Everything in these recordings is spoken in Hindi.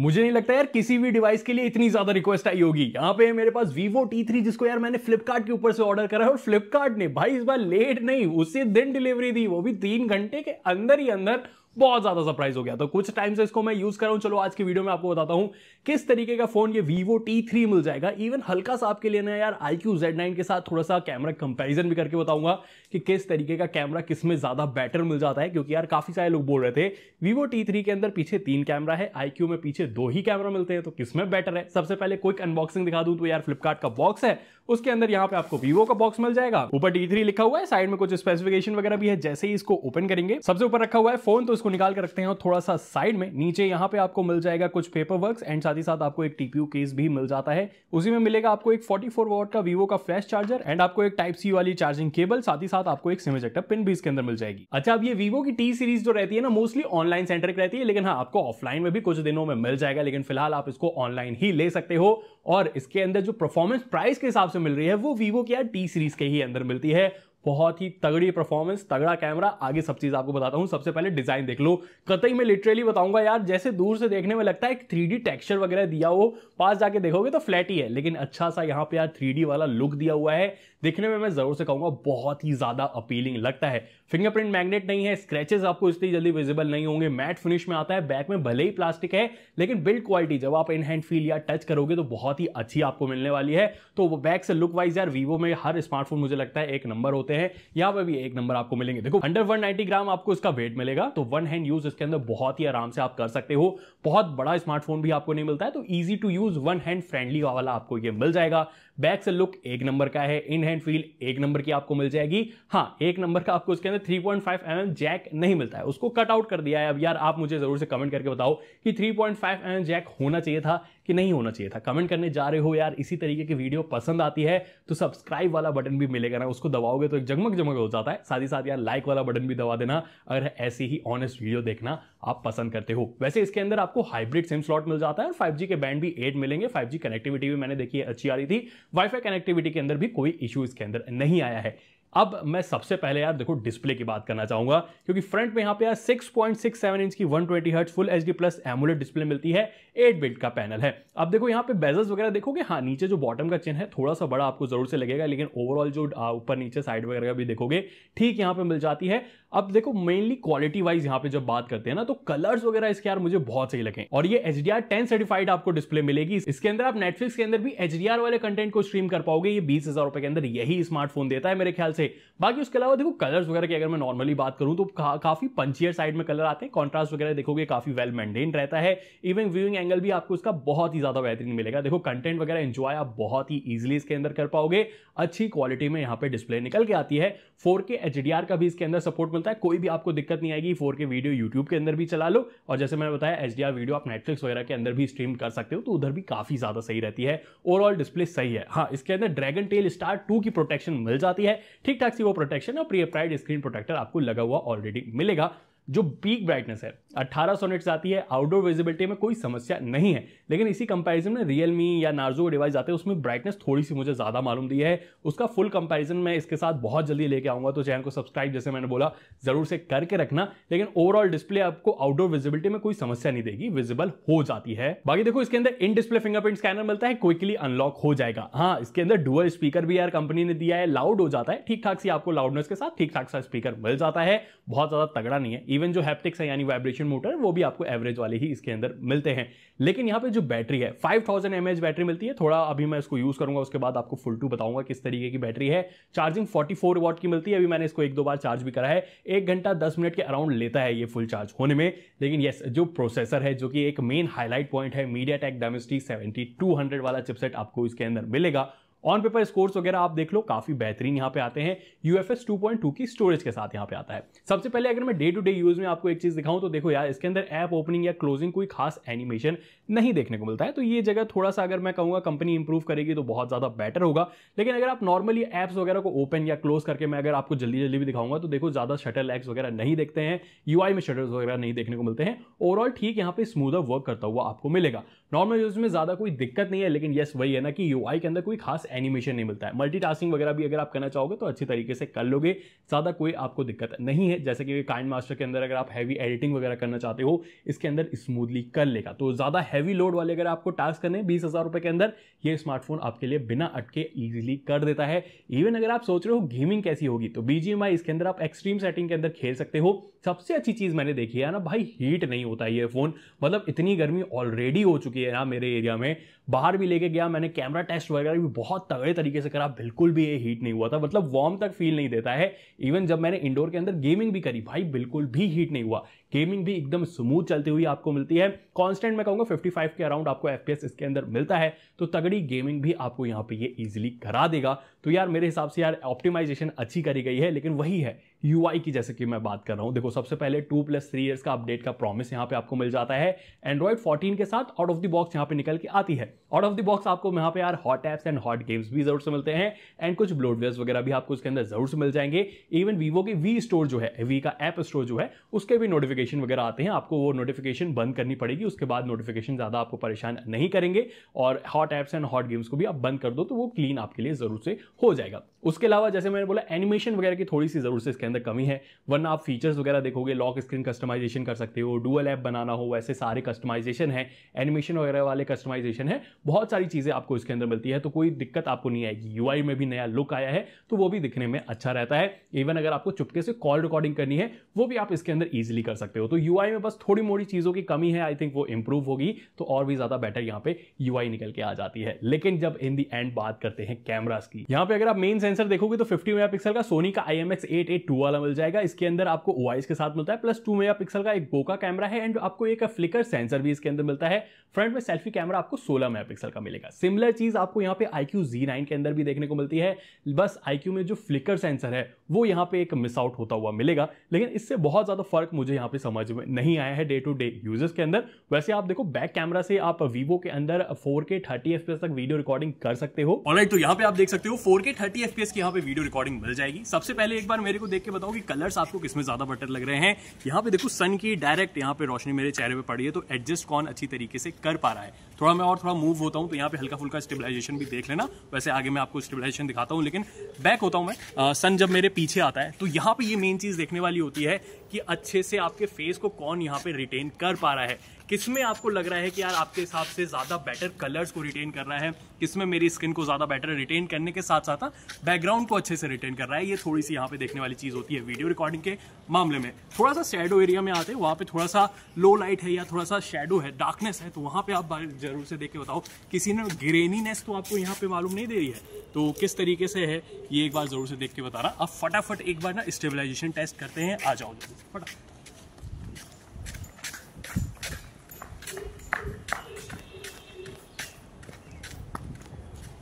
मुझे नहीं लगता यार किसी भी डिवाइस के लिए इतनी ज्यादा रिक्वेस्ट आई होगी यहाँ पे मेरे पास Vivo T3 जिसको यार मैंने फ्लिपकार्ट के ऊपर से ऑर्डर करा है और फ्लिपकार्ट ने भाई इस बार लेट नहीं उसी दिन डिलीवरी दी वो भी तीन घंटे के अंदर ही अंदर बहुत ज़्यादा सरप्राइज हो गया तो कुछ टाइम से इसको मैं यूज़ कर रहा हूं चलो आज की वीडियो में आपको बताता हूँ किस तरीके का फ़ोन ये Vivo T3 मिल जाएगा इवन हल्का सा आपके लिए ना यार आई क्यू के साथ थोड़ा सा कैमरा कंपेरिजन भी करके बताऊंगा कि किस तरीके का कैमरा किस में ज़्यादा बेटर मिल जाता है क्योंकि यार काफ़ी सारे लोग बोल रहे थे वीवो टी के अंदर पीछे तीन कैमरा है आई में पीछे दो ही कैमरा मिलते हैं तो किस में बेटर है सबसे पहले क्विक अनबॉक्सिंग दिखा दूँ तो यार फ्लिपकार्ट का बॉक्स है उसके अंदर यहाँ पे आपको vivo का बॉक्स मिल जाएगा ऊपर डी लिखा हुआ है साइड में कुछ स्पेसिफिकेशन वगैरह भी है जैसे ही इसको ओपन करेंगे सबसे ऊपर रखा हुआ है फोन तो इसको निकाल कर रखते हैं थोड़ा सा साइड में नीचे यहाँ पे आपको मिल जाएगा कुछ पेपर वर्क एंड साथ ही साथ आपको एक टीपीयू केस भी मिल जाता है उसी में मिलेगा आपको एक फोर्टी वॉट का वीवो का फ्लैश चार्जर एंड आपको एक टाइप सी वाली चार्जिंग केबल साथ ही साथ आपको एक सिम पिन भी इसके अंदर मिल जाएगी अच्छा अब ये वीवो की टी सीरीज जो रहती है ना मोस्टली ऑनलाइन सेंटर रहती है लेकिन हाँ आपको ऑफलाइन में भी कुछ दिनों में मिल जाएगा लेकिन फिलहाल आप इसको ऑनलाइन ही ले सकते हो और इसके अंदर जो परफॉर्मेंस प्राइस के हिसाब से मिल रही है वो वीवो की यार टी सीरीज के ही अंदर मिलती है बहुत ही तगड़ी परफॉर्मेंस तगड़ा कैमरा आगे सब चीज़ आपको बताता हूँ सबसे पहले डिज़ाइन देख लो कतई मैं लिटरली बताऊंगा यार जैसे दूर से देखने में लगता है एक थ्री टेक्सचर वगैरह दिया हो पास जाके देखोगे तो फ्लैट ही है लेकिन अच्छा सा यहाँ पे यार थ्री वाला लुक दिया हुआ है देखने में मैं ज़रूर से कहूंगा बहुत ही ज़्यादा अपीलिंग लगता है फिंगरप्रिंट मैग्नेट नहीं है स्क्रेचेस आपको इतनी जल्दी विजिबल नहीं होंगे मैट फिनिश में आता है बैक में भले ही प्लास्टिक है लेकिन बिल्ड क्वालिटी जब आप इन हैंड फील या टच करोगे तो बहुत ही अच्छी आपको मिलने वाली है तो बैक से लुक वाइज यार वीवो में हर स्मार्टफोन मुझे लगता है एक नंबर होता होते हैं यहाँ पर भी एक नंबर आपको मिलेंगे देखो अंडर वन ग्राम आपको इसका वेट मिलेगा तो वन हैंड यूज इसके अंदर बहुत ही आराम से आप कर सकते हो बहुत बड़ा स्मार्टफोन भी आपको नहीं मिलता है तो easy to use one hand friendly वाला आपको ये मिल जाएगा बैक से लुक एक नंबर का है इन हैंड फील एक नंबर की आपको मिल जाएगी हाँ एक नंबर का आपको इसके अंदर 3.5 पॉइंट mm जैक नहीं मिलता है उसको कट आउट कर दिया है अब यार आप मुझे जरूर से कमेंट करके बताओ कि 3.5 पॉइंट mm जैक होना चाहिए था कि नहीं होना चाहिए था कमेंट करने जा रहे हो यार इसी तरीके की वीडियो पसंद आती है तो सब्सक्राइब वाला बटन भी मिलेगा ना उसको दबाओगे तो एक जगमग जगमग हो जाता है साथ ही साथ यार लाइक वाला बटन भी दबा देना अगर ऐसी ही ऑनेस्ट वीडियो देखना आप पसंद करते हो वैसे इसके अंदर आपको हाइब्रिड सिम स्लॉट मिल जाता है और फाइव के बैंड भी एट मिलेंगे फाइव कनेक्टिविटी भी मैंने देखी है अच्छी आ रही थी वाईफाई कनेक्टिविटी के अंदर भी कोई इशू इसके अंदर नहीं आया है अब मैं सबसे पहले यार देखो डिस्प्ले की बात करना चाहूंगा क्योंकि फ्रंट में यहाँ पे यार 6.67 इंच की 120 twenty hertz full H D plus AMOLED display मिलती है 8 बिट का पैनल है अब देखो यहाँ पे बेजल्स वगैरह देखोगे हाँ नीचे जो बॉटम का चेन है थोड़ा सा बड़ा आपको जरूर से लगेगा लेकिन ओवरऑल जो ऊपर नीचे साइड वगैरह भी देखोगे ठीक यहाँ पर मिल जाती है अब देखो मेनली क्वालिटी वाइज यहाँ पे जब बात करते हैं ना तो कलर्स वगैरह इसके यार मुझे बहुत सही लगे और ये H D R ten certified आपको डिस्प्ले मिलेगी इसके अंदर आप नेटफ्लिक्स के अंदर भी एच डी आर वाले कंटेंट को स्ट्रीम कर पाओगे ये बीस हजार रुपए के अंदर यही स्मार्टफोन देता है मेरे ख्याल से बाकी उसके अलावा देखो कलर्स वगैरह की अगर मैं नॉर्मली बात करूँ तो का, काफी पंचियर साइड में कलर आते हैं कॉन्ट्रास्ट वगैरह देखोगे काफी वेल मेंटेन रहता है इवन व्यूइंग एंगल भी आपको इसका बहुत ही ज्यादा बेहतरीन मिलेगा देखो कंटेंट वगैरह एंजॉय आप बहुत ही ईजिली इसके अंदर कर पाओगे अच्छी क्वालिटी में यहाँ पे डिस्प्ले निकल के आती है फोर के एच डी आर का भी इसके अंदर सपोर्ट बनता है कोई भी आपको दिक्कत नहीं आएगी फोर के वीडियो यूट्यूब के अंदर भी चला लो और जैसे मैंने बताया एच वीडियो आप नेटफ्लिक्स वगैरह के अंदर भी स्ट्रीम कर सकते हो तो उधर भी काफी ज्यादा सही रहती है ओवरऑल डिस्प्ले सही है हाँ इसके अंदर ड्रैगन टेल स्टार टू की प्रोटेक्शन मिल जाती है ठीक ठाक सी वो प्रोटेक्शन और प्री स्क्रीन प्रोटेक्टर आपको लगा हुआ ऑलरेडी मिलेगा जो पीक ब्राइटनेस है अट्ठारह सौ नेट्स आती है आउटडोर विजिबिलिटी में कोई समस्या नहीं है लेकिन इसी कंपैरिजन में रियलमी या नार्जो डिवाइस आते हैं उसमें ब्राइटनेस थोड़ी सी मुझे ज़्यादा मालूम दी है उसका फुल कंपैरिजन मैं इसके साथ बहुत जल्दी लेके आऊँगा तो चैनल को सब्सक्राइब जैसे मैंने बोला ज़रूर से करके रखना लेकिन ओवरऑल डिस्प्ले आपको आउटडोर विजिबिलिटी में कोई समस्या नहीं देगी विजिबल हो जाती है बाकी देखो इसके अंदर इन डिस्प्ले फिंगरप्रिंट स्कैनर मिलता है क्विकली अनलॉक हो जाएगा हाँ इसके अंदर डुअल स्पीकर भी यार कंपनी ने दिया है लाउड हो जाता है ठीक ठाक सी आपको लाउडनेस के साथ ठीक ठाक सा स्पीकर मिल जाता है बहुत ज़्यादा तगड़ा नहीं है इवन जो हैप्टिक्स है यानी वाइब्रेशन इंडक्शन मोटर वो भी आपको एवरेज वाले ही इसके अंदर मिलते हैं लेकिन यहाँ पे जो बैटरी है 5000 थाउजेंड बैटरी मिलती है थोड़ा अभी मैं इसको यूज़ करूंगा उसके बाद आपको फुल टू बताऊंगा किस तरीके की बैटरी है चार्जिंग 44 वॉट की मिलती है अभी मैंने इसको एक दो बार चार्ज भी करा है एक घंटा दस मिनट के अराउंड लेता है ये फुल चार्ज होने में लेकिन येस जो प्रोसेसर है जो कि एक मेन हाईलाइट पॉइंट है मीडिया टेक डायमेस्टिक सेवेंटी वाला चिपसेट आपको इसके अंदर मिलेगा ऑन पेपर स्कोर्स वगैरह आप देख लो काफी बेहतरीन यहाँ पे आते हैं यूएफएस 2.2 की स्टोरेज के साथ यहाँ पे आता है सबसे पहले अगर मैं डे टू डे यूज में आपको एक चीज दिखाऊं तो देखो यार इसके अंदर ऐप ओपनिंग या क्लोजिंग कोई खास एनिमेशन नहीं देखने को मिलता है तो ये जगह थोड़ा सा अगर मैं कहूँगा कंपनी इंप्रूव करेगी तो बहुत ज्यादा बेटर होगा लेकिन अगर आप नॉर्मली एप्स वगैरह को ओपन या क्लोज करके मैं अगर आपको जल्दी जल्दी भी दिखाऊंगा तो देखो ज्यादा शटर एक्स वगैरह नहीं देखते हैं यू में शटर्स वगैरह नहीं देखने को मिलते हैं ओवरऑल ठीक यहाँ पे स्मूदर वर्क करता हुआ आपको मिलेगा नॉर्मल यूज में ज्यादा कोई दिक्कत नहीं है लेकिन यस वही है ना कि यू के अंदर कोई खास एनिमेशन नहीं मिलता है मल्टीटास्किंग वगैरह भी अगर आप करना चाहोगे तो अच्छी तरीके से कर लोगे ज़्यादा कोई आपको दिक्कत नहीं है जैसे कि काइंड मास्टर के अंदर अगर आप हैवी एडिटिंग वगैरह करना चाहते हो इसके अंदर स्मूथली कर लेगा तो ज़्यादा हैवी लोड वाले अगर आपको टास्क करने बीस हज़ार रुपए के अंदर ये स्मार्टफोन आपके लिए बिना अटके ईजिली कर देता है इवन अगर आप सोच रहे हो गेमिंग कैसी होगी तो बी इसके अंदर आप एक्सट्रीम सेटिंग के अंदर खेल सकते हो सबसे अच्छी चीज़ मैंने देखी है ना भाई हीट नहीं होता ये फ़ोन मतलब इतनी गर्मी ऑलरेडी हो चुकी है ना मेरे एरिया में बाहर भी लेके गया मैंने कैमरा टेस्ट वगैरह भी बहुत बहुत तगड़े तरीके से करा बिल्कुल भी ये हीट नहीं हुआ था मतलब वार्म तक फील नहीं देता है इवन जब मैंने इंडोर के अंदर गेमिंग भी करी भाई बिल्कुल भी हीट नहीं हुआ गेमिंग भी एकदम स्मूथ चलती हुई आपको मिलती है कॉन्स्टेंट मैं कहूँगा फाइव के अराउंड आपको एफ इसके अंदर मिलता है तो तगड़ी गेमिंग भी आपको यहाँ पे ये ईजिली करा देगा तो यार मेरे हिसाब से यार ऑप्टिमाइजेशन अच्छी करी गई है लेकिन वही है यू की जैसे कि मैं बात कर रहा हूँ देखो सबसे पहले टू प्लस थ्री ईयर्स का अपडेट का प्रॉमिस यहाँ पे आपको मिल जाता है एंड्रॉइड 14 के साथ आउट ऑफ द बॉक्स यहाँ पे निकल के आती है आउट ऑफ द बॉक्स आपको यहाँ पे यार hot apps and hot games भी जरूर से मिलते हैं एंड कुछ ब्लोडवेयर वगैरह भी आपको उसके अंदर जरूर से मिल जाएंगे इवन वीवो के वी स्टोर जो है वी का एप स्टोर जो है उसके भी नोटिफिकेशन नोटिफिकेशन वगैरह आते हैं आपको वो नोटिफिकेशन बंद करनी पड़ेगी उसके बाद नोटिफिकेशन ज़्यादा आपको परेशान नहीं करेंगे और hot apps and hot games को भी आप बंद कर दो तो वो क्लीन आपके लिए ज़रूर से हो जाएगा उसके अलावा जैसे मैंने बोला एनिमेशन वगैरह की थोड़ी सी ज़रूर से इसके अंदर कमी है वरना आप फीचर्स वगैरह देखोगे लॉक स्क्रीन कस्टमाइजेशन कर सकते हो डुअल ऐप बनाना हो वैसे सारे कस्टमाइजेशन है एनिमेशन वगैरह वाले कस्टमाइजेशन है बहुत सारी चीज़ें आपको इसके अंदर मिलती है तो कोई दिक्कत आपको नहीं आएगी यू में भी नया लुक आया है तो वो भी दिखने में अच्छा रहता है इवन अगर आपको चुपके से कॉल रिकॉर्डिंग करनी है वो भी आप इसके अंदर ईजिली कर सकते सकते हो तो यू में बस थोड़ी मोड़ी चीज़ों की कमी है आई थिंक वो इंप्रूव होगी तो और भी ज़्यादा बेटर यहाँ पे यू निकल के आ जाती है लेकिन जब इन दी एंड बात करते हैं कैमराज की यहाँ पे अगर आप मेन सेंसर देखोगे तो 50 मेगापिक्सल का सोनी का IMX882 वाला मिल जाएगा इसके अंदर आपको ओआईस के साथ मिलता है प्लस 2 मेगापिक्सल का एक बोका कैमरा है एंड आपको एक फ्लिकर सेंसर भी इसके अंदर मिलता है फ्रंट में सेल्फी कैमरा आपको 16 मेगापिक्सल का मिलेगा सिमिलर चीज आपको यहाँ पे IQ Z9 के अंदर भी देखने को मिलती है बस IQ में जो फ्लिकर सेंसर है वो यहाँ पे एक मिस आउट होता हुआ मिलेगा लेकिन इससे बहुत ज्यादा फर्क मुझे यहाँ पे समझ में नहीं आया है डे टू डे यूजर्स के अंदर वैसे आप देखो बैक कैमरा से आप वीवो के अंदर 4K 30 fps तक वीडियो रिकॉर्डिंग कर सकते हो और right, तो यहाँ पे आप देख सकते हो 4K 30 fps की यहाँ पे वीडियो रिकॉर्डिंग मिल जाएगी सबसे पहले एक बार मेरे को देख के बताओ कि कलर्स आपको किसमें ज्यादा बेटर लग रहे हैं यहाँ पे देखो सन की डायरेक्ट यहाँ पे रोशनी मेरे चेहरे पर पड़ी है तो एडजस्ट कौन अच्छी तरीके से कर पा रहा है थोड़ा मैं और थोड़ा मूव होता हूँ तो यहाँ पे हल्का फुल्का स्टेबलाइजेशन भी देख लेना वैसे आगे मैं आपको स्टेबलाइजेशन दिखाता हूँ लेकिन बैक होता हूँ मैं सन जब मेरे पीछे आता है तो यहाँ पर ये मेन चीज़ देखने वाली होती है कि अच्छे से आपके फेस को कौन यहाँ पे रिटेन कर पा रहा है किस में आपको लग रहा है कि यार आपके हिसाब से ज़्यादा बेटर कलर्स को रिटेन कर रहा है किस में मेरी स्किन को ज़्यादा बेटर रिटेन करने के साथ साथ बैकग्राउंड हाँ, को अच्छे से रिटेन कर रहा है ये थोड़ी सी यहाँ पे देखने वाली चीज़ होती है वीडियो रिकॉर्डिंग के मामले में थोड़ा सा शेडो एरिया में आते हैं वहाँ पर थोड़ा सा लो लाइट है या थोड़ा सा शेडो है डार्कनेस है तो वहाँ पर आप जरूर से देख के बताओ किसी ने ग्रेनीनेस तो आपको यहाँ पर मालूम नहीं दे रही है तो किस तरीके से है ये एक बार ज़रूर से देख के बता रहा अब फटाफट एक बार ना स्टेबलाइजेशन टेस्ट करते हैं आ जाओ फटाफट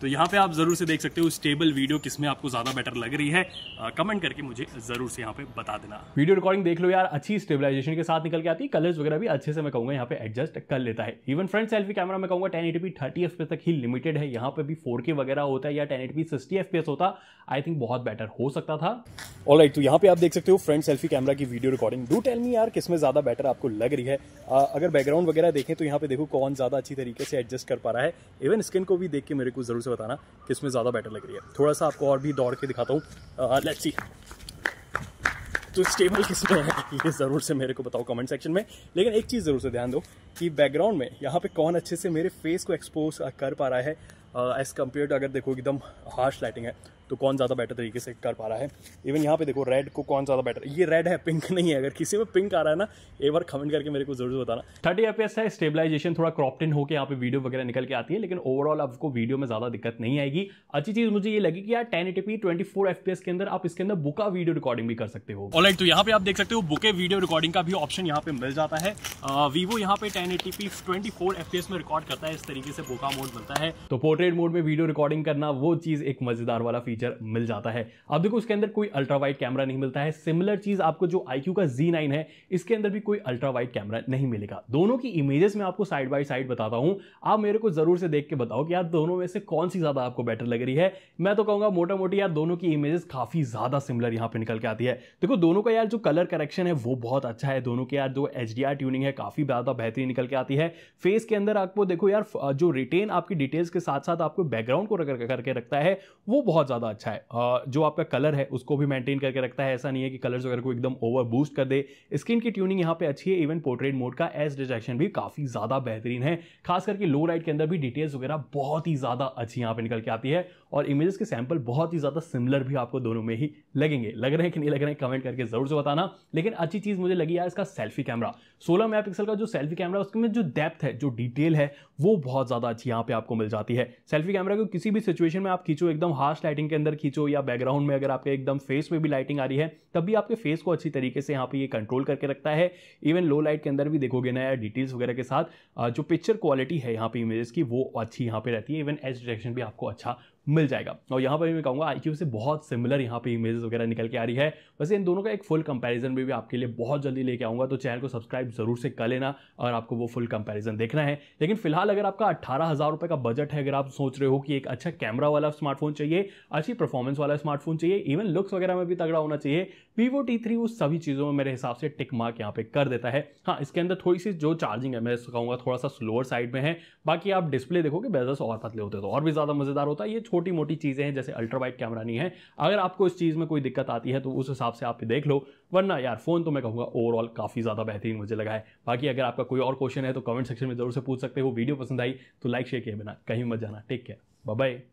तो यहाँ पे आप ज़रूर से देख सकते हो स्टेबल वीडियो किस में आपको ज़्यादा बेटर लग रही है आ, कमेंट करके मुझे ज़रूर से यहाँ पे बता देना वीडियो रिकॉर्डिंग देख लो यार अच्छी स्टेबलाइजेशन के साथ निकल के आती है कलर्स वगैरह भी अच्छे से मैं कहूंगा यहाँ पे एडजस्ट कर लेता है इवन फ्रंट सेल्फी कैमरा मैं कहूँगा टेन एटीपी थर्टी एफ तक ही लिमिटेड है यहाँ पे भी फोर वगैरह होता है या टेन एटीपी सिक्सटी एफ होता आई थिंक बहुत बेटर हो सकता था ऑल right, तो यहाँ पे आप देख सकते हो फ्रंट सेल्फी कैमरा की video recording do tell me यार किसमें ज़्यादा बेटर आपको लग रही है आ, अगर बैकग्राउंड वगैरह देखें तो यहाँ पे देखो कौन ज़्यादा अच्छी तरीके से एडजस्ट कर पा रहा है इवन स्किन को भी देख के मेरे को जरूर से बताना किस में ज़्यादा बेटर लग रही है थोड़ा सा आपको और भी दौड़ के दिखाता हूँ लेट्स सी तो स्टेबल किस में है ये ज़रूर से मेरे को बताओ कमेंट सेक्शन में लेकिन एक चीज़ ज़रूर से ध्यान दो कि बैकग्राउंड में यहाँ पे कौन अच्छे से मेरे फेस को एक्सपोज कर पा रहा है एज़ कम्पेयर टू अगर देखो एकदम हार्श लाइटिंग है तो कौन ज़्यादा बेटर तरीके से कर पा रहा है इवन यहाँ पे देखो रेड को कौन ज़्यादा बेटर ये रेड है पिंक नहीं है अगर किसी में पिंक आ रहा है ना एक बार कमेंट करके मेरे को जरूर बताना थर्टी एफ है स्टेबलाइजेशन थोड़ा क्रॉप इन होकर यहाँ पे वीडियो वगैरह निकल के आती है लेकिन ओवरऑल आपको वीडियो में ज़्यादा दिक्कत नहीं आएगी अच्छी चीज़ मुझे ये लगी कि यार ten ATP twenty four F के अंदर आप इसके अंदर बुका वीडियो रिकॉर्डिंग भी कर सकते हो और तो यहाँ पे आप देख सकते हो बुके वीडियो रिकॉर्डिंग का भी ऑप्शन यहाँ पे मिल जाता है वीवो यहाँ पे ten ATP twenty four F में रिकॉर्ड करता है इस तरीके से बुका मोड मिलता है तो पोर्ट्रेट मोड में वीडियो रिकॉर्डिंग करना वो चीज़ एक मजेदार वाला फीचर फीचर मिल जाता है अब देखो इसके अंदर कोई अल्ट्रा वाइड कैमरा नहीं मिलता है सिमिलर चीज़ आपको जो आई का Z9 है इसके अंदर भी कोई अल्ट्रा वाइड कैमरा नहीं मिलेगा दोनों की इमेजेस में आपको साइड बाई साइड बताता हूं आप मेरे को ज़रूर से देख के बताओ कि यार दोनों में से कौन सी ज़्यादा आपको बेटर लग रही है मैं तो कहूंगा मोटा मोटी यार दोनों की इमेजेस काफ़ी ज़्यादा सिमिलर यहां पर निकल के आती है देखो दोनों का यार जो कलर करेक्शन है वो बहुत अच्छा है दोनों के यार जो एच ट्यूनिंग है काफ़ी ज़्यादा बेहतरीन निकल के आती है फेस के अंदर आपको देखो यार जो रिटेन आपकी डिटेल्स के साथ साथ आपको बैकग्राउंड को करके रखता है वो बहुत ज़्यादा ज़्यादा अच्छा है जो आपका कलर है उसको भी मेंटेन करके रखता है ऐसा नहीं है कि कलर्स वगैरह को एकदम ओवर बूस्ट कर दे स्क्रीन की ट्यूनिंग यहाँ पे अच्छी है इवन पोर्ट्रेट मोड का एस डिटेक्शन भी काफ़ी ज़्यादा बेहतरीन है खास करके लो लाइट के अंदर भी डिटेल्स वगैरह बहुत ही ज़्यादा अच्छी यहाँ पर निकल के आती है और इमेजेस के सैम्पल बहुत ही ज़्यादा सिमिलर भी आपको दोनों में ही लगेंगे लग रहे हैं कि नहीं लग रहे हैं कमेंट करके जरूर से बताना लेकिन अच्छी चीज़ मुझे लगी है इसका सेल्फी कैमरा सोलह मेगा का जो सेल्फी कैमरा उसमें जो डेप्थ है जो डिटेल है वो बहुत ज़्यादा अच्छी यहाँ पर आपको मिल जाती है सेल्फी कैमरा को किसी भी सिचुएशन में आप खींचो एकदम हार्श लाइटिंग के अंदर खींचो या बैकग्राउंड में अगर आपके एकदम फेस में भी लाइटिंग आ रही है तब भी आपके फेस को अच्छी तरीके से यहाँ पे ये कंट्रोल करके रखता है इवन लो लाइट के अंदर भी देखोगे ना या डिटेल्स वगैरह के साथ जो पिक्चर क्वालिटी है यहाँ पे इमेजेस की वो अच्छी यहाँ पे रहती है इवन एच डिटेक्शन भी आपको अच्छा मिल जाएगा और यहाँ पर भी मैं कहूँगा आई से बहुत सिमिलर यहाँ पर इमेजेस वगैरह निकल के आ रही है वैसे इन दोनों का एक फुल कंपेरिजन भी, भी आपके लिए बहुत जल्दी लेके आऊँगा तो चैनल को सब्सक्राइब जरूर से कर लेना और आपको वो फुल कंपेरिजन देखना है लेकिन फिलहाल अगर आपका अट्ठारह हज़ार का बजट है अगर आप सोच रहे हो कि एक अच्छा कैमरा वाला स्मार्टफोन चाहिए अच्छी परफॉर्मेंस वाला स्मार्टफोन चाहिए इवन लुक्स वगैरह में भी तगड़ा होना चाहिए वीवो टी थ्री उस सभी चीज़ों में मेरे हिसाब से टिक मार्क यहाँ पे कर देता है हाँ इसके अंदर थोड़ी सी जो चार्जिंग है मैं कहूँगा थोड़ा सा स्लोअर साइड में है बाकी आप डिस्प्ले देखोगे बेजस और पतले होते तो और भी ज़्यादा मज़ेदार होता है ये छोटी मोटी चीज़ें हैं जैसे अल्ट्रावाइट कैमरा नहीं है अगर आपको इस चीज़ में कोई दिक्कत आती है तो उस हिसाब से आप देख लो वरना यार फ़ोन तो मैं कहूँगा ओवरऑल काफ़ी ज़्यादा बेहतरीन मुझे लगा है बाकी अगर आपका कोई और क्वेश्चन है तो कमेंट सेक्शन में जरूर से पूछ सकते हो वीडियो पसंद आई तो लाइक शेयर किए बिना कहीं मत जाना टेक केयर बाय